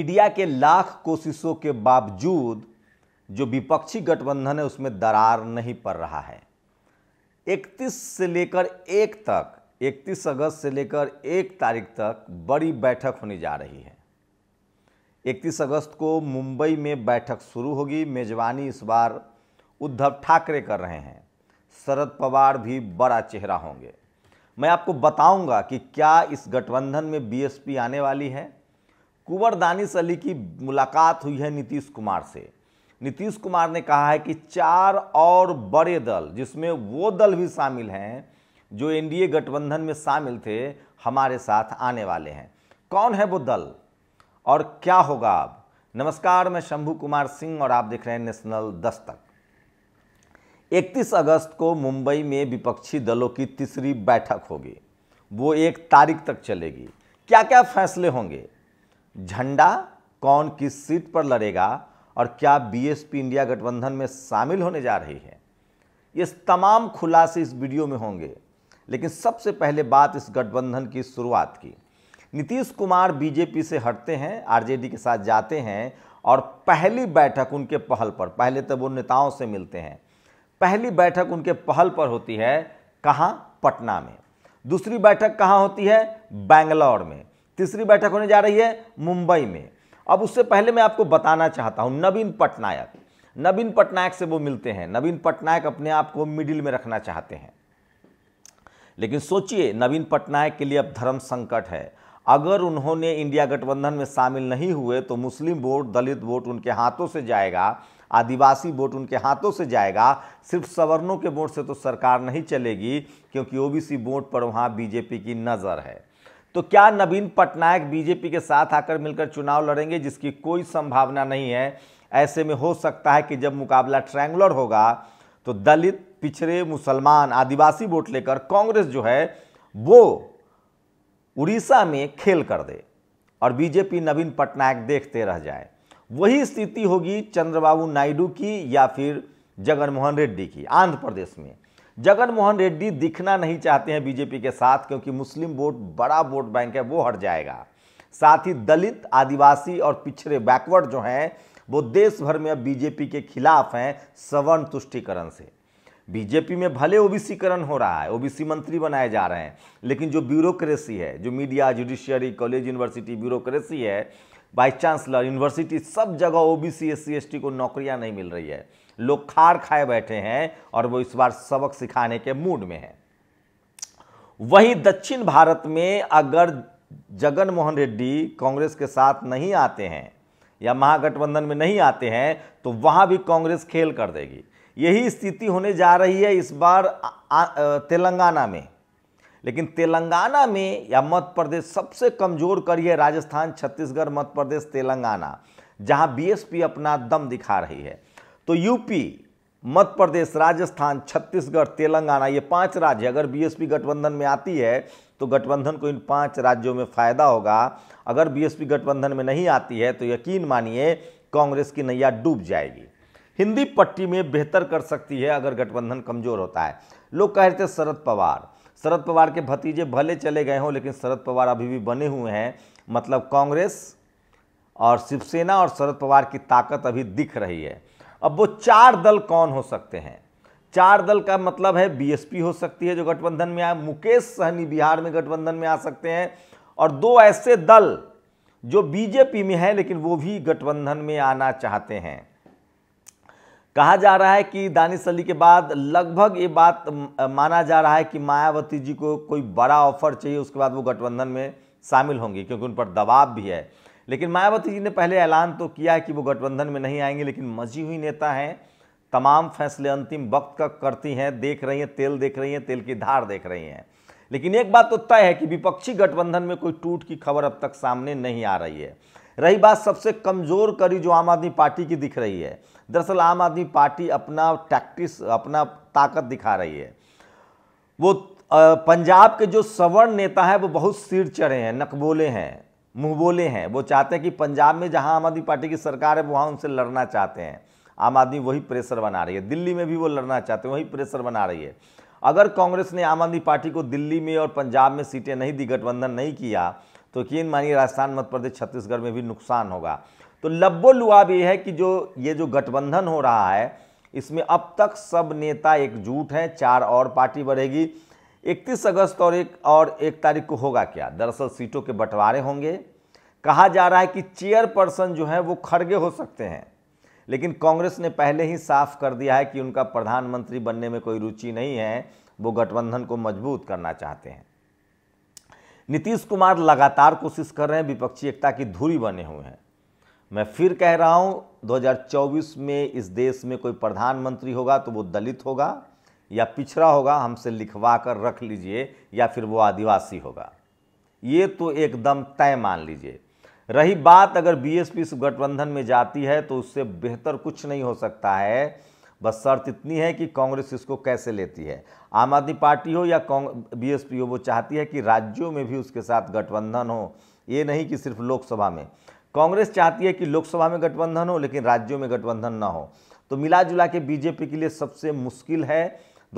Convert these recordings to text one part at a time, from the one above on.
media के लाख कोशिशों के बावजूद जो विपक्षी गठबंधन है उसमें दरार नहीं पड़ रहा है 31 से लेकर एक तक 31 अगस्त से लेकर एक तारीख तक बड़ी बैठक होने जा रही है 31 अगस्त को मुंबई में बैठक शुरू होगी मेजबानी इस बार उद्धव ठाकरे कर रहे हैं शरद पवार भी बड़ा चेहरा होंगे मैं आपको बताऊंगा कि क्या इस गठबंधन में बीएसपी आने वाली है कुंवर दानिश अली की मुलाकात हुई है नीतीश कुमार से नीतीश कुमार ने कहा है कि चार और बड़े दल जिसमें वो दल भी शामिल हैं जो एनडीए गठबंधन में शामिल थे हमारे साथ आने वाले हैं कौन है वो दल और क्या होगा अब नमस्कार मैं शंभू कुमार सिंह और आप देख रहे हैं नेशनल दस्तक 31 अगस्त को मुंबई में विपक्षी दलों की तीसरी बैठक होगी वो एक तारीख तक चलेगी क्या क्या फैसले होंगे झंडा कौन किस सीट पर लड़ेगा और क्या बीएसपी इंडिया गठबंधन में शामिल होने जा रही है ये तमाम खुलासे इस वीडियो में होंगे लेकिन सबसे पहले बात इस गठबंधन की शुरुआत की नीतीश कुमार बीजेपी से हटते हैं आरजेडी के साथ जाते हैं और पहली बैठक उनके पहल पर पहले तो वो नेताओं से मिलते हैं पहली बैठक उनके पहल पर होती है कहाँ पटना में दूसरी बैठक कहाँ होती है बैंगलोर में तीसरी बैठक होने जा रही है मुंबई में अब उससे पहले मैं आपको बताना चाहता हूं नवीन पटनायक नवीन पटनायक से वो मिलते हैं नवीन पटनायक अपने आप को मिडिल में रखना चाहते हैं लेकिन सोचिए नवीन पटनायक के लिए अब धर्म संकट है अगर उन्होंने इंडिया गठबंधन में शामिल नहीं हुए तो मुस्लिम वोट दलित वोट उनके हाथों से जाएगा आदिवासी वोट उनके हाथों से जाएगा सिर्फ सवर्णों के वोट से तो सरकार नहीं चलेगी क्योंकि ओबीसी वोट पर वहाँ बीजेपी की नज़र है तो क्या नवीन पटनायक बीजेपी के साथ आकर मिलकर चुनाव लड़ेंगे जिसकी कोई संभावना नहीं है ऐसे में हो सकता है कि जब मुकाबला ट्रैंगुलर होगा तो दलित पिछड़े मुसलमान आदिवासी वोट लेकर कांग्रेस जो है वो उड़ीसा में खेल कर दे और बीजेपी नवीन पटनायक देखते रह जाए वही स्थिति होगी चंद्रबाबू नायडू की या फिर जगनमोहन रेड्डी की आंध्र प्रदेश में जगन मोहन रेड्डी दिखना नहीं चाहते हैं बीजेपी के साथ क्योंकि मुस्लिम वोट बड़ा वोट बैंक है वो हट जाएगा साथ ही दलित आदिवासी और पिछड़े बैकवर्ड जो हैं वो देश भर में अब बीजेपी के खिलाफ हैं सवर्ण तुष्टिकरण से बीजेपी में भले ओबीसीकरण हो रहा है ओबीसी मंत्री बनाए जा रहे हैं लेकिन जो ब्यूरोक्रेसी है जो media judiciary college university bureaucracy है वाइस चांसलर यूनिवर्सिटी सब जगह ओबीसी एससी एसटी को नौकरियां नहीं मिल रही है लोग खार खाए बैठे हैं और वो इस बार सबक सिखाने के मूड में हैं वहीं दक्षिण भारत में अगर जगन मोहन रेड्डी कांग्रेस के साथ नहीं आते हैं या महागठबंधन में नहीं आते हैं तो वहाँ भी कांग्रेस खेल कर देगी यही स्थिति होने जा रही है इस बार तेलंगाना में लेकिन तेलंगाना में या मध्य प्रदेश सबसे कमज़ोर करी है राजस्थान छत्तीसगढ़ मध्य प्रदेश तेलंगाना जहां बीएसपी अपना दम दिखा रही है तो यूपी मध्य प्रदेश राजस्थान छत्तीसगढ़ तेलंगाना ये पांच राज्य अगर बीएसपी गठबंधन में आती है तो गठबंधन को इन पांच राज्यों में फायदा होगा अगर बीएसपी गठबंधन में नहीं आती है तो यकीन मानिए कांग्रेस की नैया डूब जाएगी हिंदी पट्टी में बेहतर कर सकती है अगर गठबंधन कमजोर होता है लोग कह रहे थे शरद पवार शरद पवार के भतीजे भले चले गए हों लेकिन शरद पवार अभी भी बने हुए हैं मतलब कांग्रेस और शिवसेना और शरद पवार की ताकत अभी दिख रही है अब वो चार दल कौन हो सकते हैं चार दल का मतलब है बीएसपी हो सकती है जो गठबंधन में आए मुकेश सहनी बिहार में गठबंधन में आ सकते हैं और दो ऐसे दल जो बीजेपी में हैं लेकिन वो भी गठबंधन में आना चाहते हैं कहा जा रहा है कि दानिश अली के बाद लगभग ये बात माना जा रहा है कि मायावती जी को कोई बड़ा ऑफर चाहिए उसके बाद वो गठबंधन में शामिल होंगी क्योंकि उन पर दबाव भी है लेकिन मायावती जी ने पहले ऐलान तो किया है कि वो गठबंधन में नहीं आएंगे लेकिन मजी हुई नेता हैं तमाम फैसले अंतिम वक्त का करती हैं देख रही हैं तेल देख रही हैं तेल की धार देख रही हैं लेकिन एक बात तो तय है कि विपक्षी गठबंधन में कोई टूट की खबर अब तक सामने नहीं आ रही है रही बात सबसे कमज़ोर कड़ी जो आम आदमी पार्टी की दिख रही है दरअसल आम आदमी पार्टी अपना टैक्टिस अपना ताकत दिखा रही है वो पंजाब के जो सवर्ण नेता हैं वो बहुत सिर चढ़े हैं नकबोले हैं मुंहबोले हैं वो चाहते हैं कि पंजाब में जहां आम आदमी पार्टी की सरकार है वहाँ उनसे लड़ना चाहते हैं आम आदमी वही प्रेशर बना रही है दिल्ली में भी वो लड़ना चाहते हैं वही प्रेशर बना रही है अगर कांग्रेस ने आम आदमी पार्टी को दिल्ली में और पंजाब में सीटें नहीं दी गठबंधन नहीं किया तो यकीन मानिए राजस्थान मध्य प्रदेश छत्तीसगढ़ में भी नुकसान होगा तो लब्बो लुआब ये है कि जो ये जो गठबंधन हो रहा है इसमें अब तक सब नेता एकजुट हैं चार और पार्टी बढ़ेगी 31 अगस्त और एक और एक तारीख को होगा क्या दरअसल सीटों के बंटवारे होंगे कहा जा रहा है कि चेयरपर्सन जो है वो खड़गे हो सकते हैं लेकिन कांग्रेस ने पहले ही साफ कर दिया है कि उनका प्रधानमंत्री बनने में कोई रुचि नहीं है वो गठबंधन को मजबूत करना चाहते हैं नीतीश कुमार लगातार कोशिश कर रहे हैं विपक्षी एकता की धूरी बने हुए हैं मैं फिर कह रहा हूं 2024 में इस देश में कोई प्रधानमंत्री होगा तो वो दलित होगा या पिछड़ा होगा हमसे लिखवा कर रख लीजिए या फिर वो आदिवासी होगा ये तो एकदम तय मान लीजिए रही बात अगर बीएसपी इस गठबंधन में जाती है तो उससे बेहतर कुछ नहीं हो सकता है बस शर्त इतनी है कि कांग्रेस इसको कैसे लेती है आम आदमी पार्टी हो या बीएसपी हो वो चाहती है कि राज्यों में भी उसके साथ गठबंधन हो ये नहीं कि सिर्फ लोकसभा में कांग्रेस चाहती है कि लोकसभा में गठबंधन हो लेकिन राज्यों में गठबंधन ना हो तो मिला जुला के बीजेपी के लिए सबसे मुश्किल है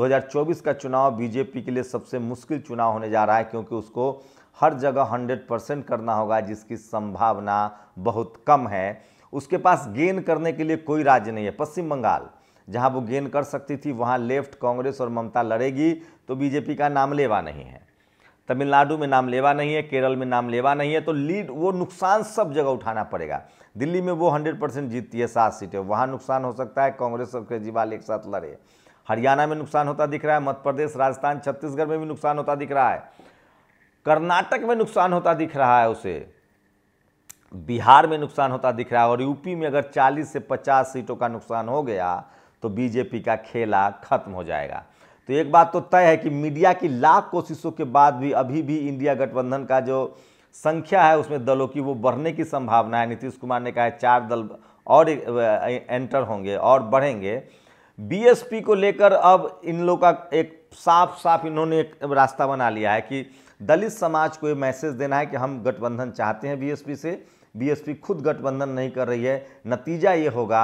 2024 का चुनाव बीजेपी के लिए सबसे मुश्किल चुनाव होने जा रहा है क्योंकि उसको हर जगह 100 परसेंट करना होगा जिसकी संभावना बहुत कम है उसके पास गेन करने के लिए कोई राज्य नहीं है पश्चिम बंगाल जहां वो गेन कर सकती थी वहां लेफ्ट कांग्रेस और ममता लड़ेगी तो बीजेपी का नाम लेवा नहीं है तमिलनाडु में नाम लेवा नहीं है केरल में नाम लेवा नहीं है तो लीड वो नुकसान सब जगह उठाना पड़ेगा दिल्ली में वो हंड्रेड परसेंट जीतती है सात सीटें वहाँ नुकसान हो सकता है कांग्रेस और केजरीवाल एक साथ लड़े हरियाणा में नुकसान होता दिख रहा है मध्य प्रदेश राजस्थान छत्तीसगढ़ में भी नुकसान होता दिख रहा है कर्नाटक में नुकसान होता दिख रहा है उसे बिहार में नुकसान होता दिख रहा है और यूपी में अगर 40 से 50 सीटों का नुकसान हो गया तो बीजेपी का खेला खत्म हो जाएगा तो एक बात तो तय है कि मीडिया की लाख कोशिशों के बाद भी अभी भी इंडिया गठबंधन का जो संख्या है उसमें दलों की वो बढ़ने की संभावना है नीतीश कुमार ने कहा है चार दल और एंटर होंगे और बढ़ेंगे बीएसपी को लेकर अब इन लोग का एक साफ साफ इन्होंने एक रास्ता बना लिया है कि दलित समाज को ये मैसेज देना है कि हम गठबंधन चाहते हैं बीएसपी से बीएसपी खुद गठबंधन नहीं कर रही है नतीजा ये होगा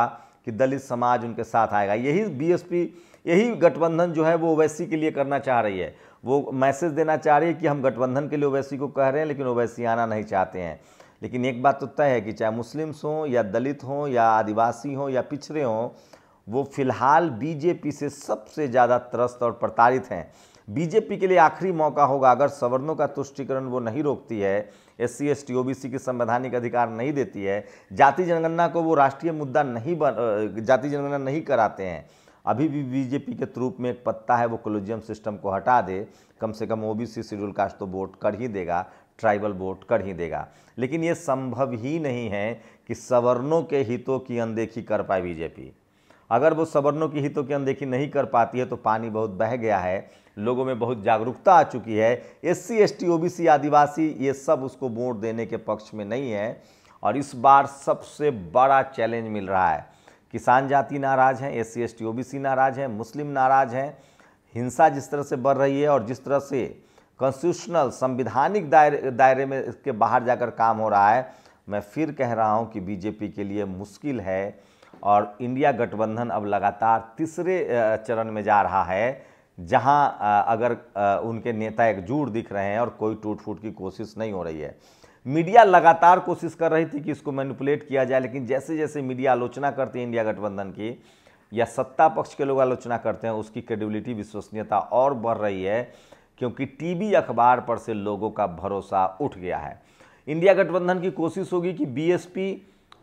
कि दलित समाज उनके साथ आएगा यही बीएसपी यही गठबंधन जो है वो ओवैसी के लिए करना चाह रही है वो मैसेज देना चाह रही है कि हम गठबंधन के लिए ओवैसी को कह रहे हैं लेकिन ओवैसी आना नहीं चाहते हैं लेकिन एक बात तो तय है कि चाहे मुस्लिम्स हों या दलित हों या आदिवासी हों या पिछड़े हों वो फिलहाल बीजेपी से सबसे ज़्यादा त्रस्त और प्रताड़ित हैं बीजेपी के लिए आखिरी मौका होगा अगर सवर्णों का तुष्टिकरण वो नहीं रोकती है S C S T O B C की संवैधानिक अधिकार नहीं देती है जाति जनगणना को वो राष्ट्रीय मुद्दा नहीं बन जाति जनगणना नहीं कराते हैं अभी भी बीजेपी के रूप में एक पत्ता है वो कोलोजियम सिस्टम को हटा दे कम से कम ओबीसी शेड्यूल कास्ट तो वोट कर ही देगा ट्राइबल वोट कर ही देगा लेकिन ये संभव ही नहीं है कि सवर्णों के हितों की अनदेखी कर पाए बीजेपी अगर वो सवर्णों के हितों की अनदेखी नहीं कर पाती है तो पानी बहुत बह गया है लोगों में बहुत जागरूकता आ चुकी है S C S T O B C आदिवासी ये सब उसको वोट देने के पक्ष में नहीं है और इस बार सबसे बड़ा चैलेंज मिल रहा है किसान जाति नाराज़ हैं S C S T O B C नाराज़ हैं मुस्लिम नाराज़ हैं हिंसा जिस तरह से बढ़ रही है और जिस तरह से कॉन्स्टिट्यूशनल संविधानिक दायरे दायरे में इसके बाहर जाकर काम हो रहा है मैं फिर कह रहा हूँ कि बीजेपी के लिए मुश्किल है और इंडिया गठबंधन अब लगातार तीसरे चरण में जा रहा है जहां अगर उनके नेता एकजुट दिख रहे हैं और कोई टूट फूट की कोशिश नहीं हो रही है मीडिया लगातार कोशिश कर रही थी कि इसको मैनिपुलेट किया जाए लेकिन जैसे जैसे मीडिया आलोचना करती है इंडिया गठबंधन की या सत्ता पक्ष के लोग आलोचना करते हैं उसकी क्रेडिबिलिटी विश्वसनीयता और बढ़ रही है क्योंकि टीवी अखबार पर से लोगों का भरोसा उठ गया है इंडिया गठबंधन की कोशिश होगी कि बीएसपी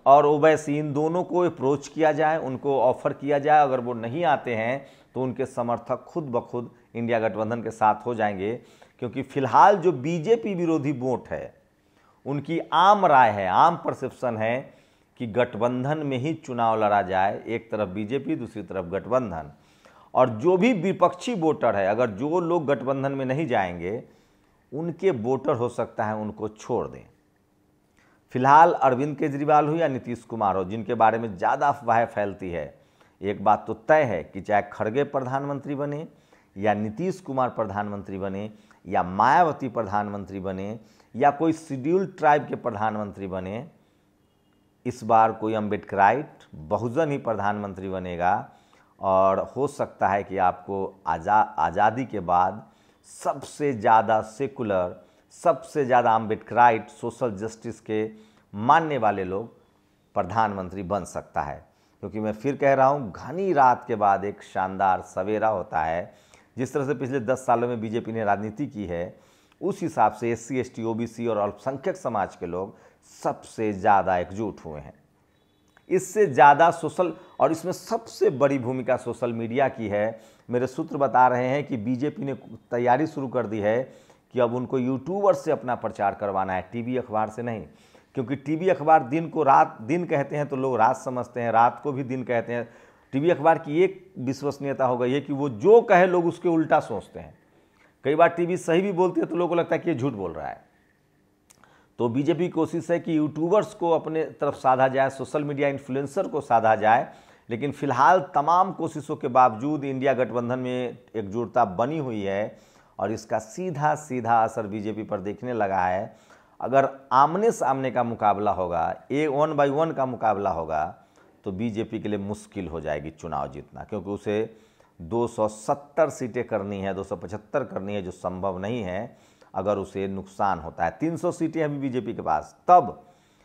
और ओबैसी इन दोनों को अप्रोच किया जाए उनको ऑफर किया जाए अगर वो नहीं आते हैं तो उनके समर्थक खुद ब खुद इंडिया गठबंधन के साथ हो जाएंगे क्योंकि फिलहाल जो बीजेपी विरोधी वोट है उनकी आम राय है आम परसेप्शन है कि गठबंधन में ही चुनाव लड़ा जाए एक तरफ बीजेपी दूसरी तरफ गठबंधन और जो भी विपक्षी वोटर है अगर जो लोग गठबंधन में नहीं जाएंगे उनके वोटर हो सकता है उनको छोड़ दें फिलहाल अरविंद केजरीवाल हो या नीतीश कुमार हो जिनके बारे में ज़्यादा अफवाहें फैलती है एक बात तो तय है कि चाहे खड़गे प्रधानमंत्री बने या नीतीश कुमार प्रधानमंत्री बने या मायावती प्रधानमंत्री बने या कोई शेड्यूल ट्राइब के प्रधानमंत्री बने इस बार कोई अम्बेडकराइट बहुजन ही प्रधानमंत्री बनेगा और हो सकता है कि आपको आज़ा आज़ादी के बाद सबसे ज़्यादा सेकुलर सबसे ज़्यादा अम्बेडकराइट सोशल जस्टिस के मानने वाले लोग प्रधानमंत्री बन सकता है क्योंकि मैं फिर कह रहा हूँ घनी रात के बाद एक शानदार सवेरा होता है जिस तरह से पिछले दस सालों में बीजेपी ने राजनीति की है उस हिसाब से S C S T O B C और अल्पसंख्यक समाज के लोग सबसे ज़्यादा एकजुट हुए हैं इससे ज़्यादा सोशल और इसमें सबसे बड़ी भूमिका सोशल मीडिया की है मेरे सूत्र बता रहे हैं कि बीजेपी ने तैयारी शुरू कर दी है कि अब उनको यूट्यूबर से अपना प्रचार करवाना है टीवी अखबार से नहीं क्योंकि टीवी अखबार दिन को रात दिन कहते हैं तो लोग रात समझते हैं रात को भी दिन कहते हैं टीवी अखबार की एक विश्वसनीयता हो गई है कि वो जो कहे लोग उसके उल्टा सोचते हैं कई बार टीवी सही भी बोलती है तो लोगों को लगता है कि ये झूठ बोल रहा है तो बीजेपी की कोशिश है कि यूट्यूबर्स को अपने तरफ साधा जाए सोशल मीडिया इन्फ्लुएंसर को साधा जाए लेकिन फिलहाल तमाम कोशिशों के बावजूद इंडिया गठबंधन में एकजुटता बनी हुई है और इसका सीधा सीधा असर बीजेपी पर देखने लगा है अगर आमने सामने का मुकाबला होगा ए वन बाई वन का मुकाबला होगा तो बीजेपी के लिए मुश्किल हो जाएगी चुनाव जीतना क्योंकि उसे 270 सीटें करनी है 275 करनी है जो संभव नहीं है अगर उसे नुकसान होता है 300 सीटें अभी बीजेपी के पास तब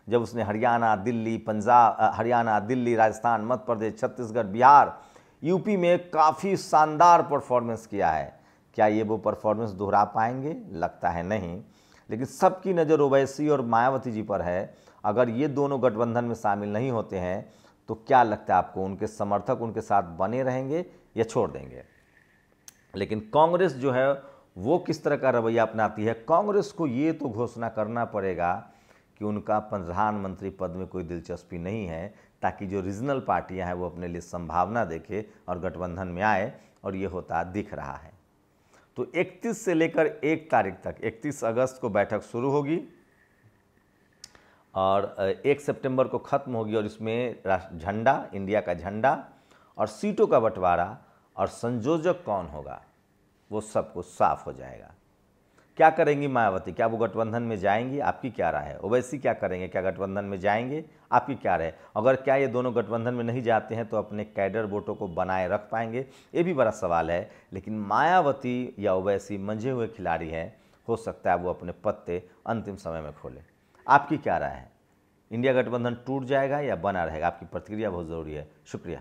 जब उसने हरियाणा दिल्ली पंजाब हरियाणा दिल्ली राजस्थान मध्य प्रदेश छत्तीसगढ़ बिहार यूपी में काफ़ी शानदार परफॉर्मेंस किया है क्या ये वो परफॉर्मेंस दोहरा पाएंगे लगता है नहीं लेकिन सबकी नज़र ओवैसी और मायावती जी पर है अगर ये दोनों गठबंधन में शामिल नहीं होते हैं तो क्या लगता है आपको उनके समर्थक उनके साथ बने रहेंगे या छोड़ देंगे लेकिन कांग्रेस जो है वो किस तरह का रवैया अपनाती है कांग्रेस को ये तो घोषणा करना पड़ेगा कि उनका प्रधानमंत्री पद में कोई दिलचस्पी नहीं है ताकि जो रीजनल पार्टियां हैं वो अपने लिए संभावना देखे और गठबंधन में आए और ये होता दिख रहा है तो 31 से लेकर एक तारीख तक 31 अगस्त को बैठक शुरू होगी और एक सितंबर को ख़त्म होगी और इसमें झंडा इंडिया का झंडा और सीटों का बंटवारा और संयोजक कौन होगा वो सब कुछ साफ हो जाएगा क्या करेंगी मायावती क्या वो गठबंधन में जाएंगी आपकी क्या राय है ओवैसी क्या करेंगे क्या गठबंधन में जाएंगे आपकी क्या राय अगर क्या ये दोनों गठबंधन में नहीं जाते हैं तो अपने कैडर वोटों को बनाए रख पाएंगे ये भी बड़ा सवाल है लेकिन मायावती या ओवैसी मंझे हुए खिलाड़ी हैं हो सकता है वो अपने पत्ते अंतिम समय में खोलें आपकी क्या राय है इंडिया गठबंधन टूट जाएगा या बना रहेगा आपकी प्रतिक्रिया बहुत ज़रूरी है शुक्रिया